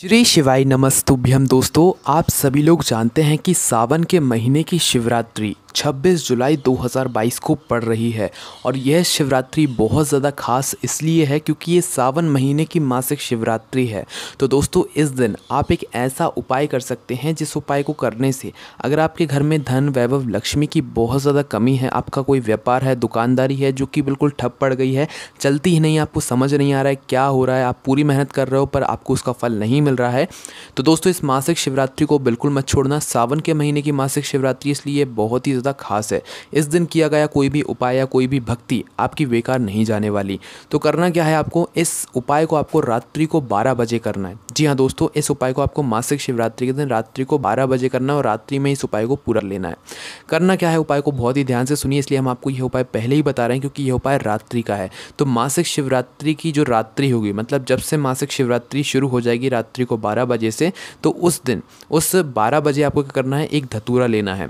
श्री शिवाय नमस्तुभ्यम दोस्तों आप सभी लोग जानते हैं कि सावन के महीने की शिवरात्रि 26 जुलाई 2022 को पड़ रही है और यह शिवरात्रि बहुत ज़्यादा खास इसलिए है क्योंकि ये सावन महीने की मासिक शिवरात्रि है तो दोस्तों इस दिन आप एक ऐसा उपाय कर सकते हैं जिस उपाय को करने से अगर आपके घर में धन वैभव लक्ष्मी की बहुत ज़्यादा कमी है आपका कोई व्यापार है दुकानदारी है जो कि बिल्कुल ठप पड़ गई है चलती ही नहीं आपको समझ नहीं आ रहा है क्या हो रहा है आप पूरी मेहनत कर रहे हो पर आपको उसका फल नहीं मिल रहा है तो दोस्तों इस मासिक शिवरात्रि को बिल्कुल मत छोड़ना सावन के महीने की मासिक शिवरात्रि इसलिए बहुत ही ज़्यादा ज़्यादा खास है इस दिन किया गया कोई भी उपाय या कोई भी भक्ति आपकी बेकार नहीं जाने वाली तो करना क्या है आपको इस उपाय को आपको रात्रि को बारह बजे करना है जी हाँ दोस्तों इस उपाय को आपको मासिक शिवरात्रि के दिन रात्रि को बारह बजे करना है और रात्रि में इस उपाय को पूरा लेना है करना क्या है उपाय को बहुत ही ध्यान से सुनिए इसलिए हम आपको यह उपाय पहले ही बता रहे हैं क्योंकि यह उपाय रात्रि का है तो मासिक शिवरात्रि की जो रात्रि होगी मतलब जब से मासिक शिवरात्रि शुरू हो जाएगी रात्रि को बारह बजे से तो उस दिन उस बारह बजे आपको क्या करना है एक धतूरा लेना है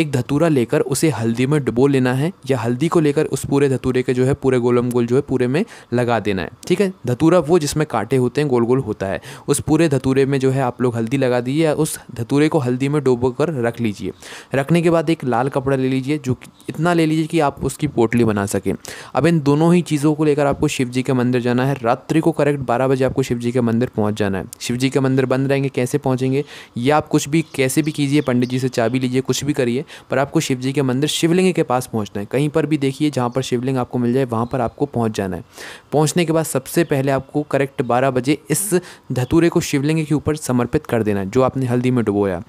एक धतूरा लेकर उसे हल्दी में डुबो लेना है या हल्दी को लेकर उस पूरे धतूरे के जो है पूरे गोलम गोल जो है पूरे में लगा देना है ठीक है धतूरा वो जिसमें कांटे होते हैं गोल गोल होता है उस पूरे धतूरे में जो है आप लोग हल्दी लगा दीजिए या उस धतूरे को हल्दी में डुबो कर रख लीजिए रखने के बाद एक लाल कपड़ा ले लीजिए जो इतना ले लीजिए कि आप उसकी पोटली बना सकें अब इन दोनों ही चीज़ों को लेकर आपको शिव जी के मंदिर जाना है रात्रि को करेक्ट बारह बजे आपको शिव जी के मंदिर पहुँच जाना है शिव जी के मंदिर बंद रहेंगे कैसे पहुँचेंगे या आप कुछ भी कैसे भी कीजिए पंडित जी से चाबी लीजिए कुछ भी करिए पर आपको शिव जी के मंदिर शिवलिंग के पास पहुंचना है कहीं पर भी देखिए जहाँ पर शिवलिंग आपको मिल जाए वहाँ पर आपको पहुँच जाना है पहुँचने के बाद सबसे पहले आपको करेक्ट बारह बजे इस धतूरे को शिवलिंग के ऊपर समर्पित कर देना है जो आपने हल्दी में डुबोया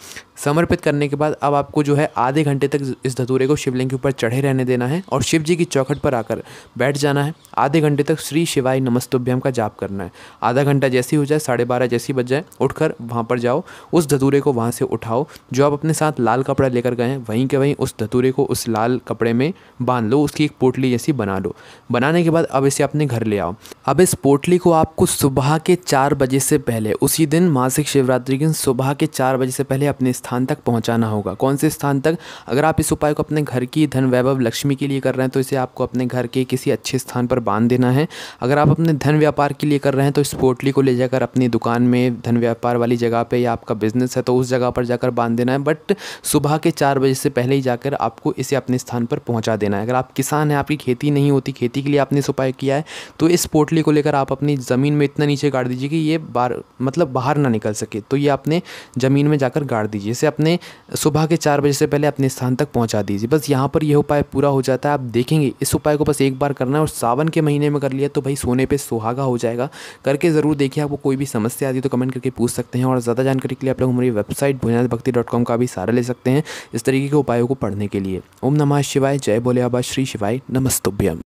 समर्पित करने के बाद अब आपको जो है आधे घंटे तक इस धतूरे को शिवलिंग के ऊपर चढ़े रहने देना है और शिव जी की चौखट पर आकर बैठ जाना है आधे घंटे तक श्री शिवाय नमस्तुभ्यम का जाप करना है आधा घंटा जैसी हो जाए साढ़े बारह जैसी बज जाए उठकर वहाँ पर जाओ उस धतूरे को वहाँ से उठाओ जो आप अपने साथ लाल कपड़ा लेकर गए हैं वहीं के वहीं उस धतूरे को उस लाल कपड़े में बांध लो उसकी एक पोटली जैसी बना लो बनाने के बाद अब इसे अपने घर ले आओ अब इस पोटली को आपको सुबह के चार बजे से पहले उसी दिन मासिक शिवरात्रि के दिन सुबह के चार बजे से पहले अपने स्थान स्थान तक पहुंचाना होगा कौन से स्थान तक अगर आप इस उपाय को अपने घर की धन वैभव लक्ष्मी के लिए कर रहे हैं तो इसे आपको अपने घर के किसी अच्छे स्थान पर बांध देना है अगर आप अपने धन व्यापार के लिए कर रहे हैं तो इस पोटली को ले जाकर अपनी दुकान में धन व्यापार वाली जगह पर या आपका बिजनेस है तो उस जगह पर जाकर बांध देना है बट सुबह के चार बजे से पहले ही जाकर आपको इसे अपने स्थान पर पहुँचा देना है अगर आप किसान हैं आपकी खेती नहीं होती खेती के लिए आपने इस उपाय किया है तो इस पोटली को लेकर आप अपनी ज़मीन में इतना नीचे गाड़ दीजिए कि ये बार मतलब बाहर ना निकल सके तो ये आपने ज़मीन में जाकर गाड़ दीजिए इसे अपने सुबह के चार बजे से पहले अपने स्थान तक पहुँचा दीजिए बस यहाँ पर यह उपाय पूरा हो जाता है आप देखेंगे इस उपाय को बस एक बार करना है और सावन के महीने में कर लिया तो भाई सोने पर सुहागा हो जाएगा करके ज़रूर देखिए आपको कोई भी समस्या आती है तो कमेंट करके पूछ सकते हैं और ज़्यादा जानकारी के लिए आप लोग हमारी वेबसाइट भोजनाथ भक्ति डॉट कॉम का भी सारा ले सकते हैं इस तरीके के उपायों को पढ़ने के लिए ओम नमाज शिवाय जय भोले आबा श्री शिवाय नमस्तुभ्यम